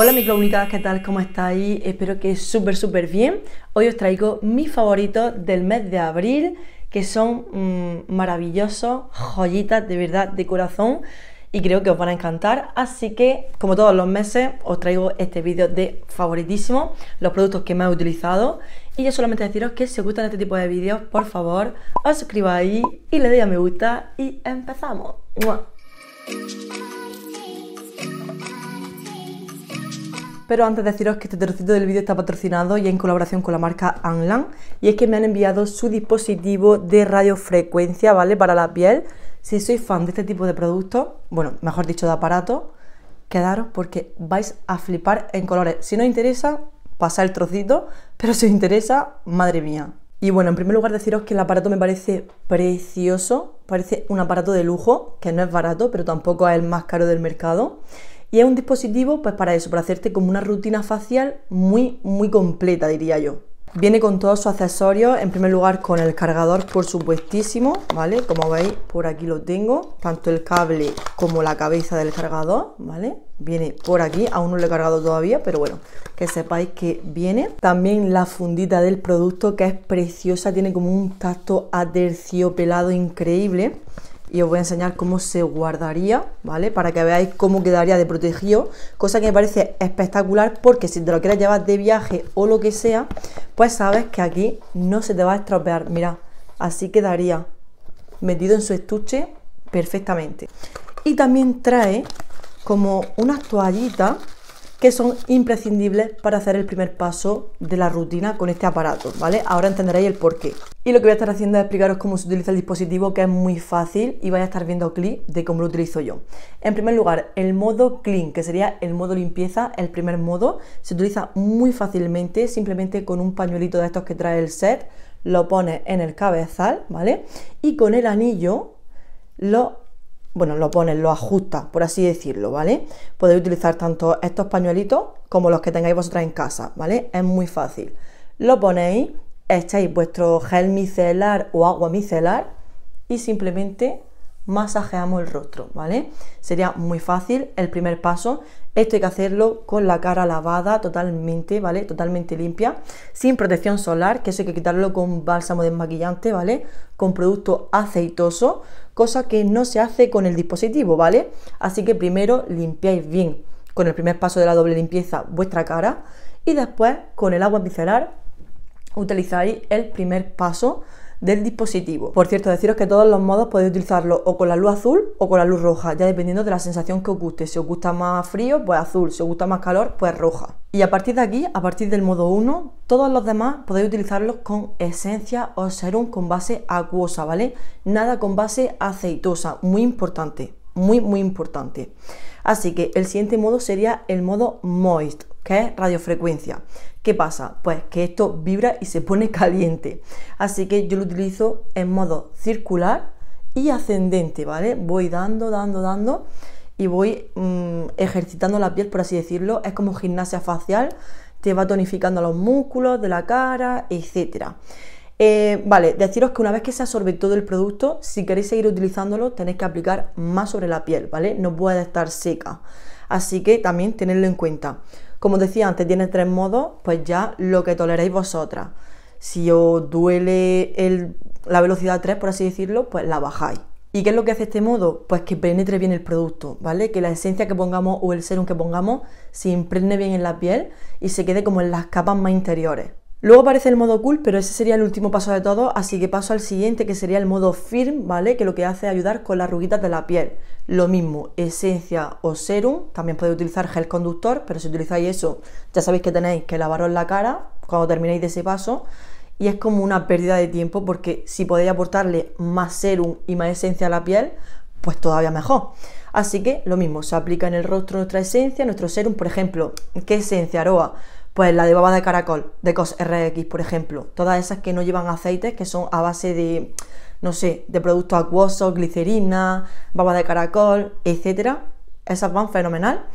Hola microunitas, ¿qué tal? ¿Cómo estáis? Espero que súper, súper bien. Hoy os traigo mis favoritos del mes de abril, que son mm, maravillosos, joyitas de verdad, de corazón, y creo que os van a encantar. Así que, como todos los meses, os traigo este vídeo de favoritísimo, los productos que más he utilizado. Y yo solamente deciros que si os gustan este tipo de vídeos, por favor, os suscribáis y le deis a me gusta y empezamos. Pero antes deciros que este trocito del vídeo está patrocinado y en colaboración con la marca Anlan y es que me han enviado su dispositivo de radiofrecuencia, ¿vale? Para la piel. Si sois fan de este tipo de productos, bueno, mejor dicho de aparato, quedaros porque vais a flipar en colores. Si no os interesa, pasa el trocito, pero si os interesa, madre mía. Y bueno, en primer lugar deciros que el aparato me parece precioso, parece un aparato de lujo, que no es barato, pero tampoco es el más caro del mercado. Y es un dispositivo pues para eso, para hacerte como una rutina facial muy, muy completa, diría yo. Viene con todos sus accesorios, en primer lugar con el cargador, por supuestísimo, ¿vale? Como veis, por aquí lo tengo, tanto el cable como la cabeza del cargador, ¿vale? Viene por aquí, aún no lo he cargado todavía, pero bueno, que sepáis que viene. También la fundita del producto, que es preciosa, tiene como un tacto aterciopelado increíble y os voy a enseñar cómo se guardaría, ¿vale? Para que veáis cómo quedaría de protegido, cosa que me parece espectacular porque si te lo quieres llevar de viaje o lo que sea, pues sabes que aquí no se te va a estropear, mirad, así quedaría metido en su estuche perfectamente. Y también trae como unas toallitas que son imprescindibles para hacer el primer paso de la rutina con este aparato, ¿vale? Ahora entenderéis el porqué. Y lo que voy a estar haciendo es explicaros cómo se utiliza el dispositivo, que es muy fácil y vais a estar viendo clic de cómo lo utilizo yo. En primer lugar, el modo clean, que sería el modo limpieza, el primer modo, se utiliza muy fácilmente, simplemente con un pañuelito de estos que trae el set, lo pone en el cabezal, ¿vale? Y con el anillo lo bueno, lo pones, lo ajustas, por así decirlo, ¿vale? Podéis utilizar tanto estos pañuelitos como los que tengáis vosotras en casa, ¿vale? Es muy fácil. Lo ponéis, echáis vuestro gel micelar o agua micelar y simplemente masajeamos el rostro, ¿vale? Sería muy fácil el primer paso. Esto hay que hacerlo con la cara lavada totalmente, ¿vale? Totalmente limpia, sin protección solar, que eso hay que quitarlo con bálsamo desmaquillante, ¿vale? Con producto aceitoso, cosa que no se hace con el dispositivo, ¿vale? Así que primero limpiáis bien con el primer paso de la doble limpieza vuestra cara y después con el agua micelar utilizáis el primer paso del dispositivo. Por cierto, deciros que todos los modos podéis utilizarlo o con la luz azul o con la luz roja, ya dependiendo de la sensación que os guste. Si os gusta más frío, pues azul, si os gusta más calor, pues roja. Y a partir de aquí, a partir del modo 1, todos los demás podéis utilizarlos con esencia o serum con base acuosa, ¿vale? Nada con base aceitosa, muy importante, muy, muy importante. Así que el siguiente modo sería el modo moist, que es radiofrecuencia. ¿Qué pasa? Pues que esto vibra y se pone caliente. Así que yo lo utilizo en modo circular y ascendente, ¿vale? Voy dando, dando, dando y voy mm, ejercitando la piel, por así decirlo. Es como gimnasia facial, te va tonificando los músculos de la cara, etcétera. Eh, vale, deciros que una vez que se absorbe todo el producto, si queréis seguir utilizándolo, tenéis que aplicar más sobre la piel, ¿vale? No puede estar seca. Así que también tenedlo en cuenta. Como decía antes, tiene tres modos, pues ya lo que toleréis vosotras. Si os duele el, la velocidad 3, por así decirlo, pues la bajáis. ¿Y qué es lo que hace este modo? Pues que penetre bien el producto, ¿vale? Que la esencia que pongamos o el serum que pongamos se impregne bien en la piel y se quede como en las capas más interiores. Luego aparece el modo cool, pero ese sería el último paso de todo, así que paso al siguiente que sería el modo firm, ¿vale? Que lo que hace es ayudar con las ruguitas de la piel. Lo mismo, esencia o serum, también podéis utilizar gel conductor, pero si utilizáis eso ya sabéis que tenéis que lavaros la cara cuando terminéis de ese paso y es como una pérdida de tiempo porque si podéis aportarle más serum y más esencia a la piel, pues todavía mejor. Así que lo mismo, se aplica en el rostro nuestra esencia, nuestro serum, por ejemplo, ¿qué esencia, Aroa? pues la de baba de caracol, de COS RX, por ejemplo. Todas esas que no llevan aceites, que son a base de, no sé, de productos acuosos, glicerina, baba de caracol, etcétera. Esas van fenomenal.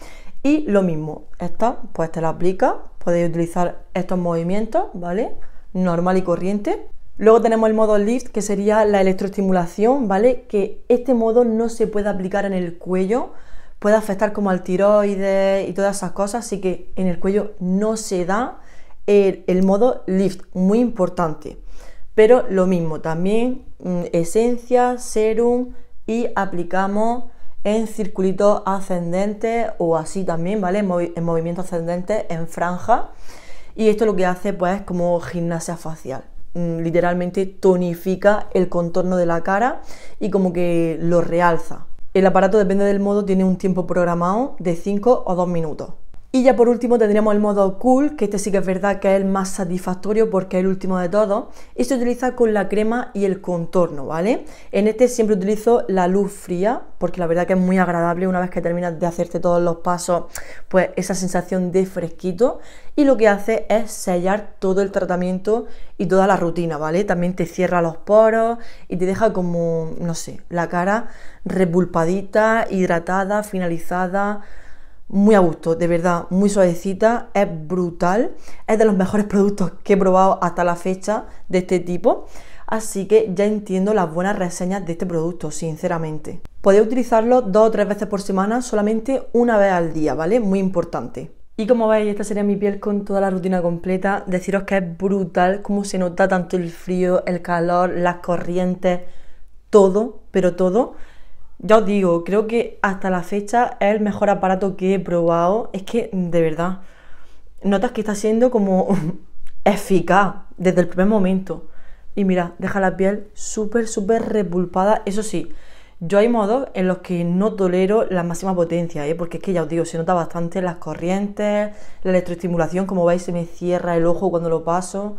Y lo mismo, esta pues te la aplica, podéis utilizar estos movimientos, ¿vale? Normal y corriente. Luego tenemos el modo lift, que sería la electroestimulación, ¿vale? Que este modo no se puede aplicar en el cuello, puede afectar como al tiroides y todas esas cosas, así que en el cuello no se da el, modo lift, muy importante. Pero lo mismo, también mm, esencia, serum y aplicamos en circulito ascendente o así también, ¿vale? En, en movimiento ascendente, en franja. Y esto lo que hace pues es como gimnasia facial. Mm, literalmente tonifica el contorno de la cara y como que lo realza. El aparato, depende del modo, tiene un tiempo programado de 5 o 2 minutos. Y ya por último tendríamos el modo cool, que este sí que es verdad que es el más satisfactorio porque es el último de todos. Y se utiliza con la crema y el contorno, ¿vale? En este siempre utilizo la luz fría porque la verdad que es muy agradable una vez que terminas de hacerte todos los pasos, pues esa sensación de fresquito. Y lo que hace es sellar todo el tratamiento y toda la rutina, ¿vale? También te cierra los poros y te deja como, no sé, la cara repulpadita, hidratada, finalizada muy a gusto, de verdad, muy suavecita, es brutal, es de los mejores productos que he probado hasta la fecha de este tipo, así que ya entiendo las buenas reseñas de este producto, sinceramente. Podéis utilizarlo dos o tres veces por semana, solamente una vez al día, ¿vale? Muy importante. Y como veis, esta sería mi piel con toda la rutina completa. Deciros que es brutal cómo se nota tanto el frío, el calor, las corrientes, todo, pero todo ya os digo, creo que hasta la fecha es el mejor aparato que he probado. Es que, mm, de verdad, notas que está siendo como eficaz desde el primer momento. Y mira, deja la piel súper, súper repulpada. Eso sí, yo hay modos en los que no tolero la máxima potencia, ¿eh? porque es que ya os digo, se nota bastante las corrientes, la electroestimulación, como veis se me cierra el ojo cuando lo paso.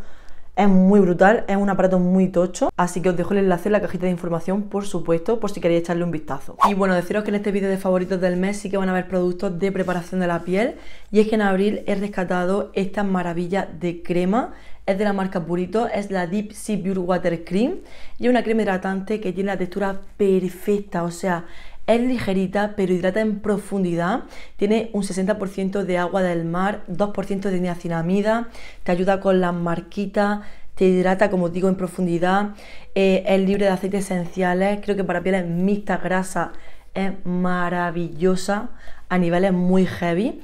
Es muy brutal, es un aparato muy tocho, así que os dejo el enlace en la cajita de información, por supuesto, por si queréis echarle un vistazo. Y bueno, deciros que en este vídeo de favoritos del mes sí que van a haber productos de preparación de la piel, y es que en abril he rescatado esta maravilla de crema, es de la marca Purito, es la Deep Sea Pure Water Cream, y es una crema hidratante que tiene la textura perfecta, o sea, es ligerita, pero hidrata en profundidad. Tiene un 60% de agua del mar, 2% de niacinamida. Te ayuda con las marquitas, te hidrata, como digo, en profundidad. Eh, es libre de aceites esenciales. Creo que para pieles mixtas, grasas, es maravillosa a niveles muy heavy.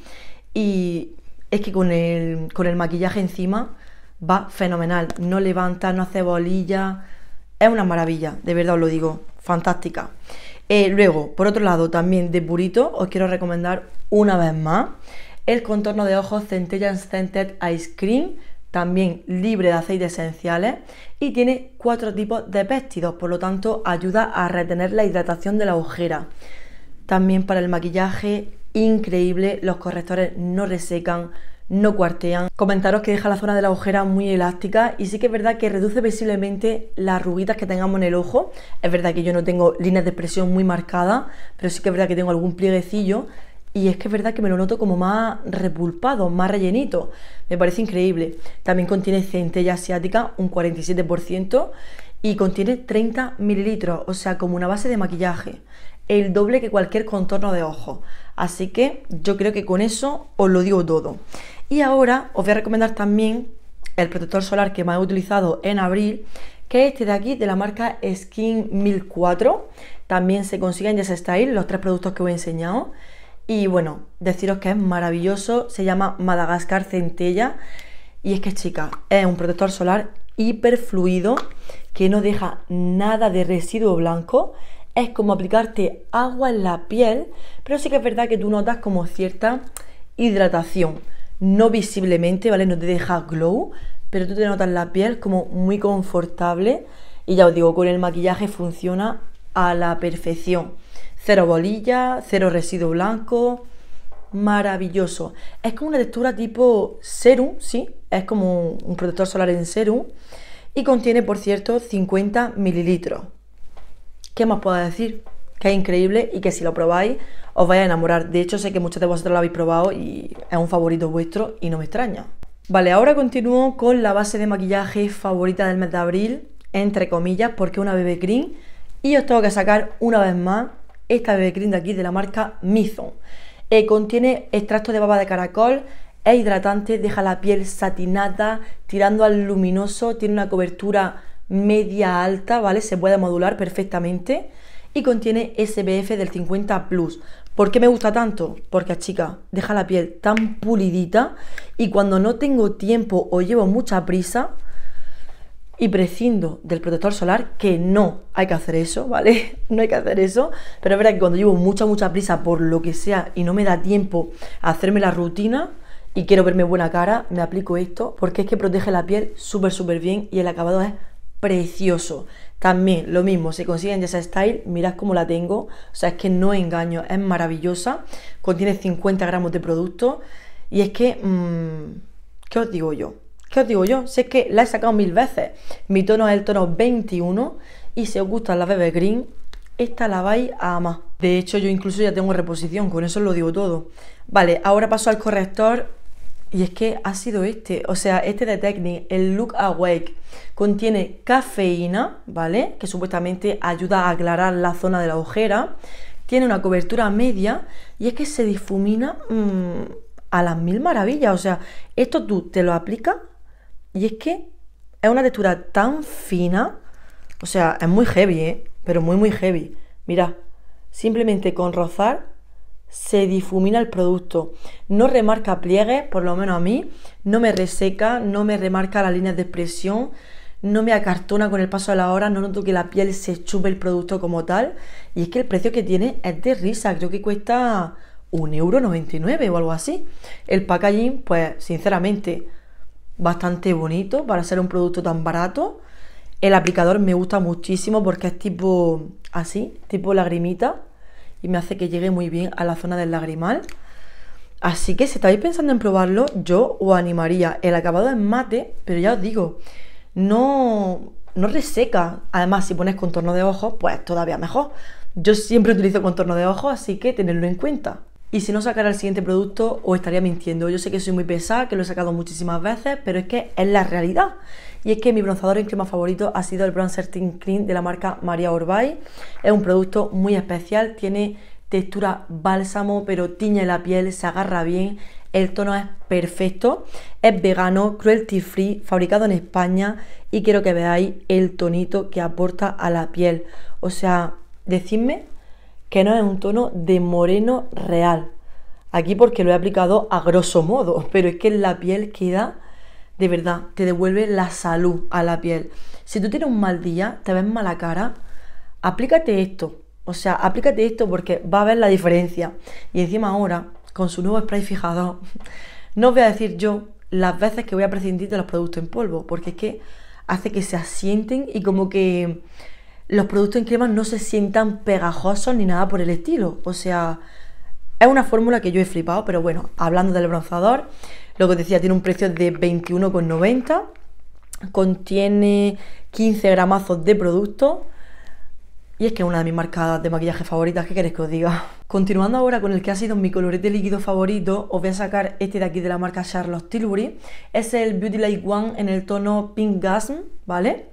Y es que con el, con el maquillaje encima va fenomenal. No levanta, no hace bolilla. Es una maravilla, de verdad os lo digo. Fantástica. Eh, luego, por otro lado, también de Purito, os quiero recomendar una vez más el contorno de ojos Centella Scented Ice Cream, también libre de aceites esenciales y tiene cuatro tipos de péptidos, por lo tanto ayuda a retener la hidratación de la ojera. También para el maquillaje, increíble, los correctores no resecan, no cuartean. Comentaros que deja la zona de la ojera muy elástica y sí que es verdad que reduce visiblemente las ruguitas que tengamos en el ojo. Es verdad que yo no tengo líneas de expresión muy marcadas, pero sí que es verdad que tengo algún plieguecillo y es que es verdad que me lo noto como más repulpado, más rellenito. Me parece increíble. También contiene centella asiática, un 47%, y contiene 30 mililitros, o sea, como una base de maquillaje el doble que cualquier contorno de ojo. Así que yo creo que con eso os lo digo todo. Y ahora os voy a recomendar también el protector solar que me he utilizado en abril, que es este de aquí, de la marca Skin 1004. También se consiguen en ahí los tres productos que os he enseñado. Y bueno, deciros que es maravilloso, se llama Madagascar Centella. Y es que, chicas, es un protector solar hiperfluido que no deja nada de residuo blanco. Es como aplicarte agua en la piel, pero sí que es verdad que tú notas como cierta hidratación no visiblemente, ¿vale? No te deja glow, pero tú te notas la piel como muy confortable. Y ya os digo, con el maquillaje funciona a la perfección. Cero bolilla, cero residuo blanco, maravilloso. Es como una textura tipo serum, ¿sí? Es como un protector solar en serum y contiene, por cierto, 50 mililitros. ¿Qué más puedo decir? que es increíble y que si lo probáis os vais a enamorar. De hecho, sé que muchos de vosotros lo habéis probado y es un favorito vuestro y no me extraña. Vale, ahora continúo con la base de maquillaje favorita del mes de abril, entre comillas, porque es una BB Cream. Y os tengo que sacar una vez más esta BB Cream de aquí de la marca Mizon. Eh, contiene extracto de baba de caracol, es hidratante, deja la piel satinada, tirando al luminoso, tiene una cobertura media alta, ¿vale? Se puede modular perfectamente y contiene SPF del 50 Plus. ¿Por qué me gusta tanto? Porque, chica, deja la piel tan pulidita y cuando no tengo tiempo o llevo mucha prisa y prescindo del protector solar, que no hay que hacer eso, ¿vale? No hay que hacer eso, pero es verdad que cuando llevo mucha, mucha prisa por lo que sea y no me da tiempo a hacerme la rutina, y quiero verme buena cara, me aplico esto porque es que protege la piel súper, súper bien y el acabado es precioso. También lo mismo, si consiguen ese Style, mirad cómo la tengo, o sea, es que no engaño, es maravillosa, contiene 50 gramos de producto y es que, mmm, ¿qué os digo yo? ¿Qué os digo yo? sé que la he sacado mil veces, mi tono es el tono 21 y si os gusta la Bebe green, esta la vais a amar. De hecho, yo incluso ya tengo reposición, con eso os lo digo todo. Vale, ahora paso al corrector y es que ha sido este, o sea, este de Technic, el Look Awake, contiene cafeína, ¿vale? Que supuestamente ayuda a aclarar la zona de la ojera, tiene una cobertura media y es que se difumina mm, a las mil maravillas, o sea, esto tú te lo aplicas y es que es una textura tan fina, o sea, es muy heavy, ¿eh? Pero muy, muy heavy. Mira, simplemente con rozar se difumina el producto. No remarca pliegues, por lo menos a mí, no me reseca, no me remarca las líneas de expresión, no me acartona con el paso de la hora, no noto que la piel se chupe el producto como tal. Y es que el precio que tiene es de risa, creo que cuesta 1,99€ o algo así. El packaging, pues sinceramente, bastante bonito para ser un producto tan barato. El aplicador me gusta muchísimo porque es tipo así, tipo lagrimita y me hace que llegue muy bien a la zona del lagrimal. Así que si estáis pensando en probarlo, yo os animaría. El acabado es mate, pero ya os digo, no, no reseca. Además, si pones contorno de ojos, pues todavía mejor. Yo siempre utilizo contorno de ojos, así que tenedlo en cuenta. Y si no sacara el siguiente producto, os estaría mintiendo. Yo sé que soy muy pesada, que lo he sacado muchísimas veces, pero es que es la realidad y es que mi bronzador en crema favorito ha sido el Bronzer Tint Cream de la marca María Orbay. Es un producto muy especial, tiene textura bálsamo, pero tiñe la piel, se agarra bien, el tono es perfecto, es vegano, cruelty free, fabricado en España y quiero que veáis el tonito que aporta a la piel. O sea, decidme que no es un tono de moreno real. Aquí porque lo he aplicado a grosso modo, pero es que la piel queda de verdad, te devuelve la salud a la piel. Si tú tienes un mal día, te ves mala cara, aplícate esto. O sea, aplícate esto porque va a ver la diferencia. Y encima ahora, con su nuevo spray fijador, no os voy a decir yo las veces que voy a prescindir de los productos en polvo, porque es que hace que se asienten y como que los productos en crema no se sientan pegajosos ni nada por el estilo. O sea, es una fórmula que yo he flipado, pero bueno, hablando del bronzador, lo que os decía, tiene un precio de 21,90. Contiene 15 gramazos de producto. Y es que es una de mis marcas de maquillaje favoritas, ¿qué queréis que os diga? Continuando ahora con el que ha sido mi colorete líquido favorito, os voy a sacar este de aquí de la marca Charlotte Tilbury. Es el Beauty Light One en el tono Pink Gasm, ¿vale?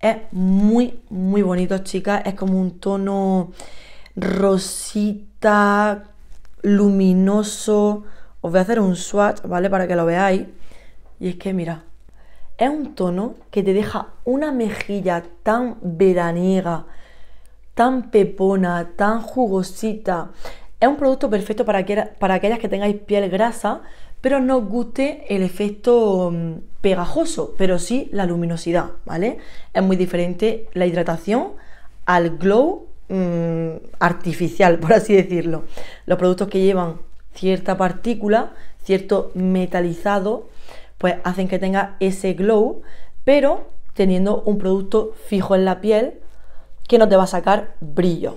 Es muy, muy bonito, chicas. Es como un tono rosita, luminoso, os voy a hacer un swatch, ¿vale? Para que lo veáis. Y es que, mira, es un tono que te deja una mejilla tan veraniega, tan pepona, tan jugosita. Es un producto perfecto para, para aquellas que tengáis piel grasa, pero no os guste el efecto mm, pegajoso, pero sí la luminosidad, ¿vale? Es muy diferente la hidratación al glow mm, artificial, por así decirlo. Los productos que llevan cierta partícula, cierto metalizado, pues hacen que tenga ese glow, pero teniendo un producto fijo en la piel que no te va a sacar brillo.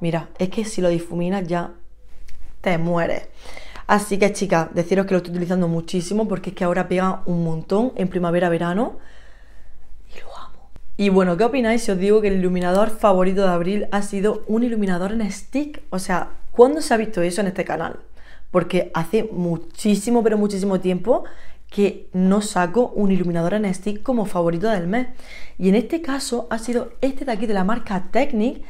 Mira, es que si lo difuminas ya te mueres. Así que chicas, deciros que lo estoy utilizando muchísimo porque es que ahora pega un montón en primavera-verano y lo amo. Y bueno, ¿qué opináis si os digo que el iluminador favorito de abril ha sido un iluminador en stick? O sea, ¿cuándo se ha visto eso en este canal? porque hace muchísimo, pero muchísimo tiempo que no saco un iluminador en stick como favorito del mes. Y en este caso ha sido este de aquí de la marca Technic,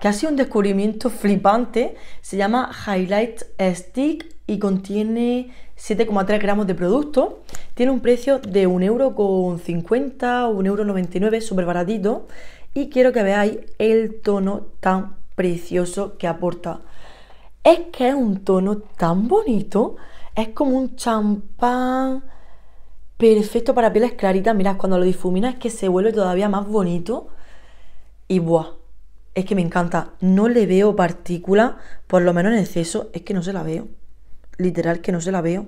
que ha sido un descubrimiento flipante. Se llama Highlight Stick y contiene 7,3 gramos de producto. Tiene un precio de 1,50€ o 1,99€, súper baratito. Y quiero que veáis el tono tan precioso que aporta. Es que es un tono tan bonito, es como un champán perfecto para pieles claritas. Mirad, cuando lo difuminas es que se vuelve todavía más bonito. Y buah, es que me encanta. No le veo partícula, por lo menos en exceso, es que no se la veo. Literal que no se la veo.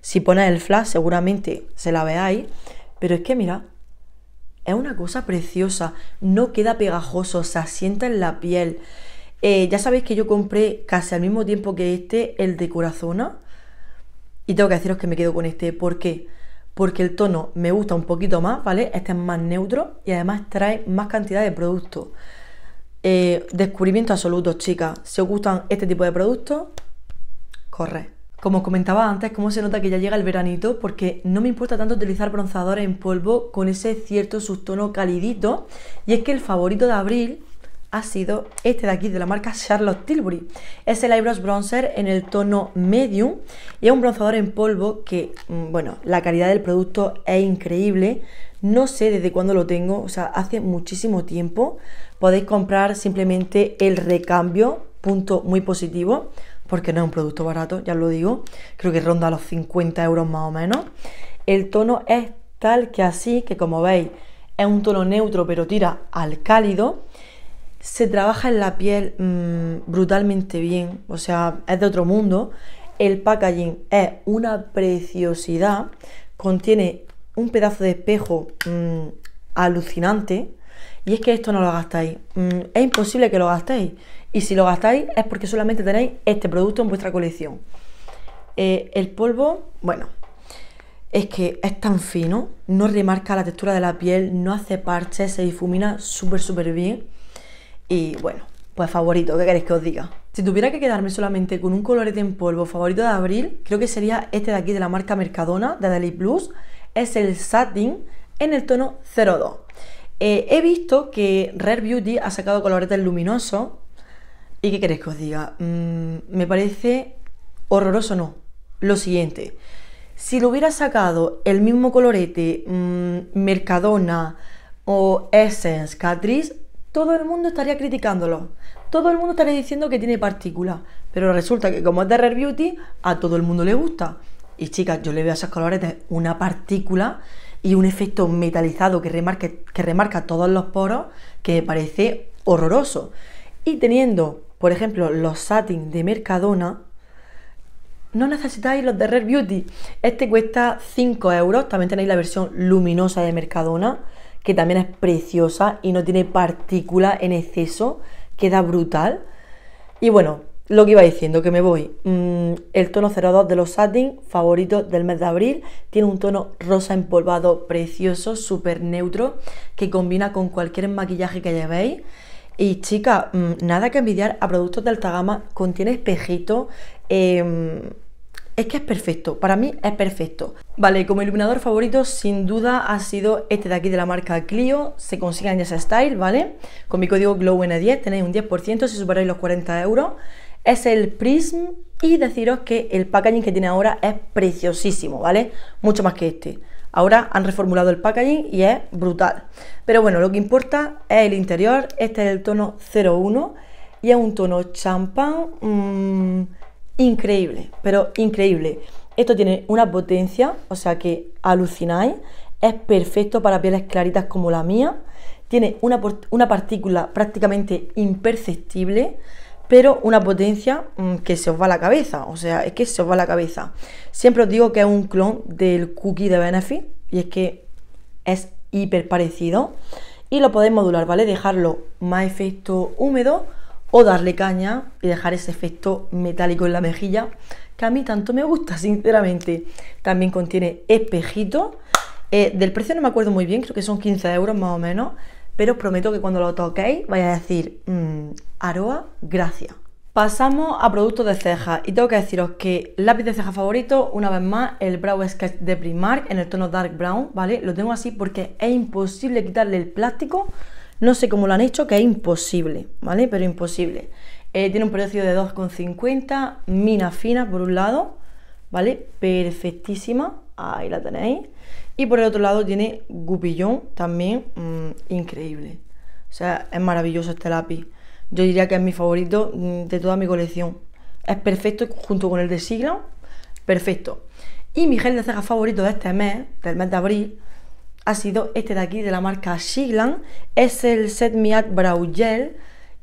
Si pones el flash, seguramente se la veáis. Pero es que mirad, es una cosa preciosa. No queda pegajoso, se asienta en la piel. Eh, ya sabéis que yo compré casi al mismo tiempo que este, el de Corazona. Y tengo que deciros que me quedo con este. ¿Por qué? Porque el tono me gusta un poquito más, ¿vale? Este es más neutro y además trae más cantidad de producto. Eh, descubrimiento absoluto, chicas. Si os gustan este tipo de productos, corre. Como os comentaba antes, cómo se nota que ya llega el veranito, porque no me importa tanto utilizar bronzadores en polvo con ese cierto subtono calidito. Y es que el favorito de abril ha sido este de aquí de la marca Charlotte Tilbury. Es el Eyebrows Bronzer en el tono medium y es un bronzador en polvo que, mm, bueno, la calidad del producto es increíble. No sé desde cuándo lo tengo, o sea, hace muchísimo tiempo. Podéis comprar simplemente el recambio, punto muy positivo, porque no es un producto barato, ya os lo digo. Creo que ronda los 50 euros más o menos. El tono es tal que así, que como veis, es un tono neutro pero tira al cálido se trabaja en la piel mm, brutalmente bien, o sea, es de otro mundo. El packaging es una preciosidad, contiene un pedazo de espejo mm, alucinante. Y es que esto no lo gastáis. Mm, es imposible que lo gastéis. Y si lo gastáis es porque solamente tenéis este producto en vuestra colección. Eh, el polvo, bueno, es que es tan fino, no remarca la textura de la piel, no hace parches, se difumina súper, súper bien. Y bueno, pues favorito, ¿qué queréis que os diga? Si tuviera que quedarme solamente con un colorete en polvo favorito de abril, creo que sería este de aquí de la marca Mercadona, de Daily blues Es el Satin en el tono 02. Eh, he visto que Rare Beauty ha sacado coloretes luminosos. ¿Y qué queréis que os diga? Mm, me parece horroroso, no. Lo siguiente. Si lo hubiera sacado el mismo colorete mm, Mercadona o Essence Catrice, todo el mundo estaría criticándolo. Todo el mundo estaría diciendo que tiene partículas. Pero resulta que como es de Rare Beauty, a todo el mundo le gusta. Y chicas, yo le veo a esos de una partícula y un efecto metalizado que, que remarca todos los poros que me parece horroroso. Y teniendo, por ejemplo, los satin de Mercadona, no necesitáis los de Rare Beauty. Este cuesta 5 euros. También tenéis la versión luminosa de Mercadona que también es preciosa y no tiene partícula en exceso, queda brutal. Y bueno, lo que iba diciendo, que me voy. Mm, el tono 02 de los satin, favorito del mes de abril, tiene un tono rosa empolvado precioso, súper neutro, que combina con cualquier maquillaje que llevéis. Y chica, mm, nada que envidiar a productos de alta gama, contiene espejito. Em, es que es perfecto, para mí es perfecto. Vale, como iluminador favorito sin duda ha sido este de aquí de la marca Clio, se consigue en ese Style, ¿vale? Con mi código GLOWN10 tenéis un 10% si superáis los 40 euros. Es el Prism y deciros que el packaging que tiene ahora es preciosísimo, ¿vale? Mucho más que este. Ahora han reformulado el packaging y es brutal. Pero bueno, lo que importa es el interior. Este es el tono 01 y es un tono champán. Mmm, increíble, pero increíble. Esto tiene una potencia, o sea que alucináis. Es perfecto para pieles claritas como la mía. Tiene una, partícula prácticamente imperceptible, pero una potencia mm, que se os va a la cabeza. O sea, es que se os va a la cabeza. Siempre os digo que es un clon del cookie de Benefit y es que es hiper parecido. Y lo podéis modular, ¿vale? Dejarlo más efecto húmedo o darle caña y dejar ese efecto metálico en la mejilla que a mí tanto me gusta, sinceramente. También contiene espejito. Eh, del precio no me acuerdo muy bien, creo que son 15 euros más o menos, pero os prometo que cuando lo toquéis vais a decir, mm, Aroa, gracias. Pasamos a productos de ceja y tengo que deciros que lápiz de ceja favorito, una vez más, el Brow Sketch de Primark en el tono Dark Brown, ¿vale? Lo tengo así porque es imposible quitarle el plástico no sé cómo lo han hecho, que es imposible, ¿vale? Pero imposible. Eh, tiene un precio de 2,50, mina fina por un lado, ¿vale? Perfectísima, ahí la tenéis. Y por el otro lado tiene gupillón, también mm, increíble. O sea, es maravilloso este lápiz. Yo diría que es mi favorito mm, de toda mi colección. Es perfecto junto con el de Sigla, perfecto. Y mi gel de cejas favorito de este mes, del mes de abril, ha sido este de aquí de la marca Shiglan, es el Set Miat Brow Gel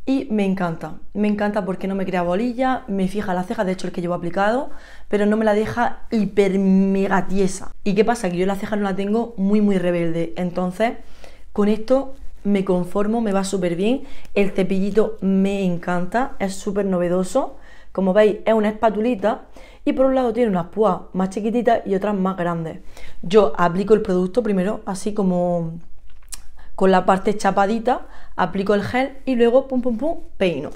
y me encanta, me encanta porque no me crea bolilla, me fija la ceja, de hecho el que llevo aplicado, pero no me la deja hiper mega tiesa. ¿Y qué pasa? Que yo la ceja no la tengo muy muy rebelde, entonces con esto me conformo, me va súper bien, el cepillito me encanta, es súper novedoso como veis, es una espatulita y por un lado tiene unas púas más chiquititas y otras más grandes. Yo aplico el producto primero, así como con la parte chapadita, aplico el gel y luego pum pum pum peino.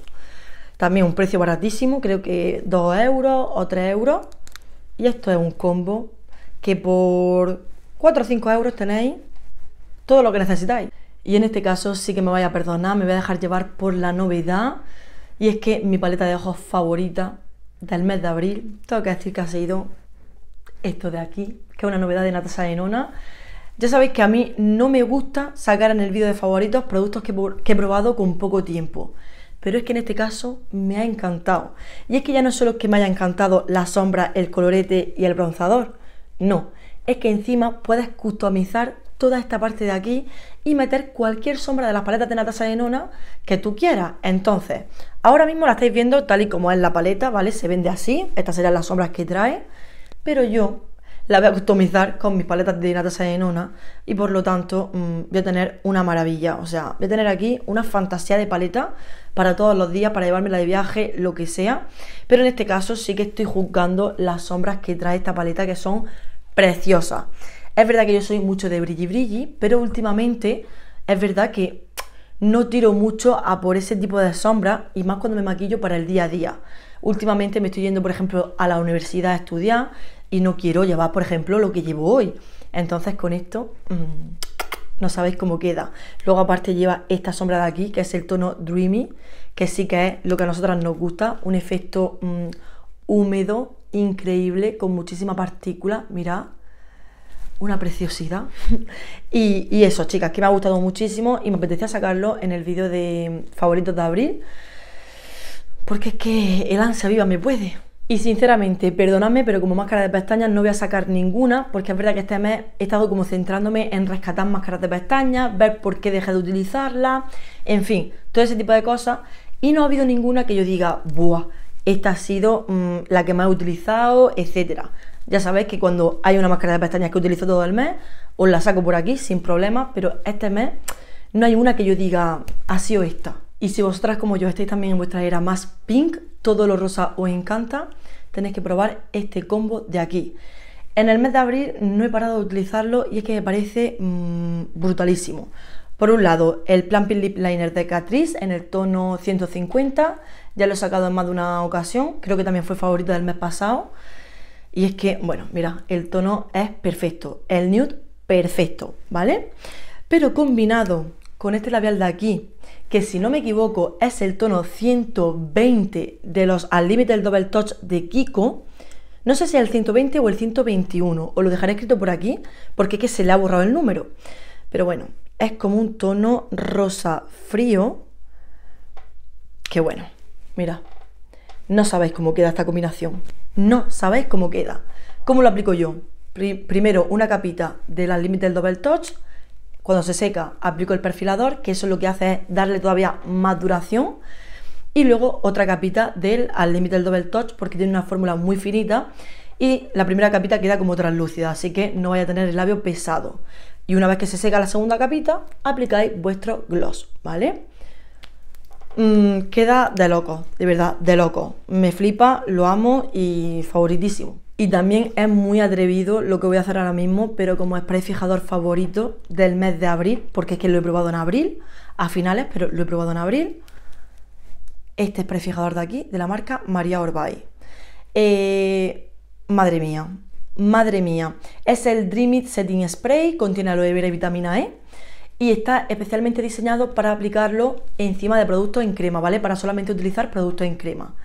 También un precio baratísimo, creo que 2 euros o 3 euros. Y esto es un combo que por 4 o 5 euros tenéis todo lo que necesitáis. Y en este caso sí que me voy a perdonar, me voy a dejar llevar por la novedad y es que mi paleta de ojos favorita del mes de abril, tengo que decir que ha sido esto de aquí, que es una novedad de Natasha Denona. Ya sabéis que a mí no me gusta sacar en el vídeo de favoritos productos que, he probado con poco tiempo. Pero es que en este caso me ha encantado. Y es que ya no solo que me haya encantado la sombra, el colorete y el bronzador. No, es que encima puedes customizar toda esta parte de aquí y meter cualquier sombra de las paletas de Natasha Denona que tú quieras. Entonces, Ahora mismo la estáis viendo tal y como es la paleta, ¿vale? Se vende así, estas serán las sombras que trae, pero yo la voy a customizar con mis paletas de Natasha en y por lo tanto mm, voy a tener una maravilla, o sea, voy a tener aquí una fantasía de paleta para todos los días, para llevármela de viaje, lo que sea, pero en este caso sí que estoy juzgando las sombras que trae esta paleta que son preciosas. Es verdad que yo soy mucho de brilli brilli, pero últimamente es verdad que no tiro mucho a por ese tipo de sombra y más cuando me maquillo para el día a día. Últimamente me estoy yendo, por ejemplo, a la universidad a estudiar y no quiero llevar, por ejemplo, lo que llevo hoy. Entonces con esto mm, no sabéis cómo queda. Luego aparte lleva esta sombra de aquí, que es el tono Dreamy, que sí que es lo que a nosotras nos gusta, un efecto mm, húmedo, increíble, con muchísima partícula, mirad una preciosidad. y, eso, chicas, que me ha gustado muchísimo y me apetecía sacarlo en el vídeo de favoritos de abril, porque es que el ansia viva me puede. Y sinceramente, perdonadme, pero como máscara de pestañas no voy a sacar ninguna, porque es verdad que este mes he estado como centrándome en rescatar máscaras de pestañas, ver por qué dejé de utilizarla en fin, todo ese tipo de cosas. Y no ha habido ninguna que yo diga, ¡buah! Esta ha sido mm, la que más he utilizado, etcétera. Ya sabéis que cuando hay una máscara de pestañas que utilizo todo el mes, os la saco por aquí sin problemas, pero este mes no hay una que yo diga, así o esta. Y si vosotras como yo estáis también en vuestra era más pink, todo lo rosa os encanta, tenéis que probar este combo de aquí. En el mes de abril no he parado de utilizarlo y es que me parece mm, brutalísimo. Por un lado, el Plumping Lip Liner de Catrice en el tono 150, ya lo he sacado en más de una ocasión, creo que también fue favorito del mes pasado. Y es que, bueno, mira, el tono es perfecto, el nude perfecto, ¿vale? Pero combinado con este labial de aquí, que si no me equivoco es el tono 120 de los Al Límite del Double Touch de Kiko, no sé si es el 120 o el 121, os lo dejaré escrito por aquí, porque es que se le ha borrado el número. Pero bueno, es como un tono rosa frío, que bueno, mira, no sabéis cómo queda esta combinación no sabéis cómo queda. ¿Cómo lo aplico yo? primero una capita del Al del double touch, cuando se seca aplico el perfilador, que eso lo que hace es darle todavía más duración, y luego otra capita del al límite del double touch porque tiene una fórmula muy finita y la primera capita queda como translúcida, así que no vaya a tener el labio pesado. Y una vez que se seca la segunda capita, aplicáis vuestro gloss, ¿vale? Mm, queda de loco, de verdad, de loco. Me flipa, lo amo y favoritísimo. Y también es muy atrevido lo que voy a hacer ahora mismo, pero como spray fijador favorito del mes de abril, porque es que lo he probado en abril, a finales, pero lo he probado en abril. Este spray fijador de aquí, de la marca María Orbay. Eh, madre mía, madre mía. Es el Dream It Setting Spray, contiene aloe vera y vitamina E y está especialmente diseñado para aplicarlo encima de productos en crema, ¿vale? Para solamente utilizar productos en crema.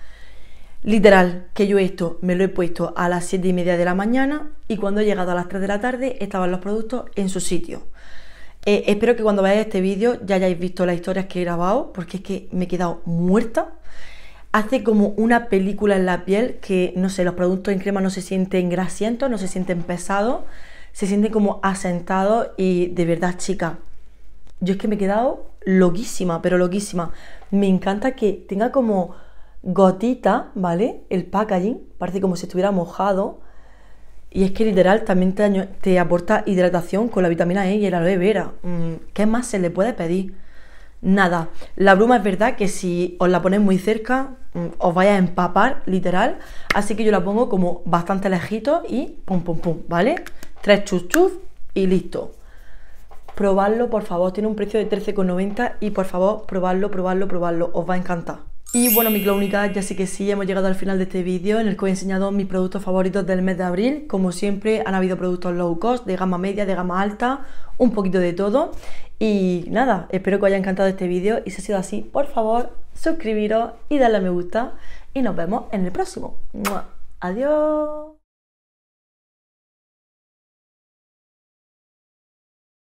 Literal, que yo esto me lo he puesto a las 7 y media de la mañana y cuando he llegado a las 3 de la tarde estaban los productos en su sitio. Eh, espero que cuando veáis este vídeo ya hayáis visto las historias que he grabado, porque es que me he quedado muerta. Hace como una película en la piel que, no sé, los productos en crema no se sienten grasientos, no se sienten pesados, se sienten como asentados y de verdad, chica, yo es que me he quedado loquísima, pero loquísima. Me encanta que tenga como gotita, ¿vale? El packaging, parece como si estuviera mojado. Y es que literal también te, te aporta hidratación con la vitamina E y el aloe vera. Mm, ¿Qué más se le puede pedir? Nada, la bruma es verdad que si os la ponéis muy cerca mm, os vais a empapar, literal. Así que yo la pongo como bastante lejito y pum, pum, pum, ¿vale? Tres chuchus y listo. Probarlo, por favor, tiene un precio de 13,90 y por favor, probadlo, probadlo, probadlo, os va a encantar. Y bueno, mi clónica, ya sí que sí, hemos llegado al final de este vídeo en el que os he enseñado mis productos favoritos del mes de abril. Como siempre, han habido productos low cost, de gama media, de gama alta, un poquito de todo. Y nada, espero que os haya encantado este vídeo y si ha sido así, por favor, suscribiros y darle a me gusta. Y nos vemos en el próximo. Adiós.